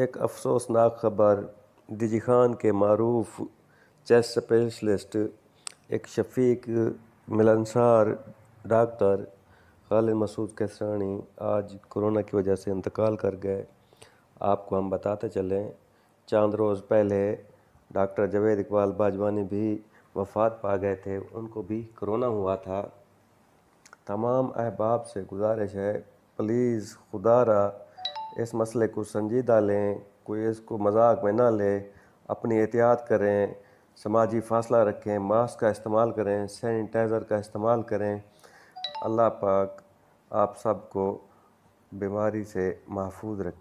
एक अफसोसनाक खबर दिजी खान के मरूफ चेस्ट स्पेशलिस्ट एक शफीक मिलनसार डॉक्टर खालिद मसूद कैसरानी आज कोरोना की वजह से इंतकाल कर गए आपको हम बताते चलें चांद रोज़ पहले डॉक्टर जवेद इकबाल बाजवानी भी वफात पा गए थे उनको भी कोरोना हुआ था तमाम अहबाब से गुजारिश है प्लीज़ खुदा रहा इस मसले को संजीदा लें कोई इसको मजाक में ना ले अपनी एहतियात करें समाजी फासला रखें मास्क का इस्तेमाल करें सैनिटाइज़र का इस्तेमाल करें अल्लाह पाक आप सबको बीमारी से महफूज रखें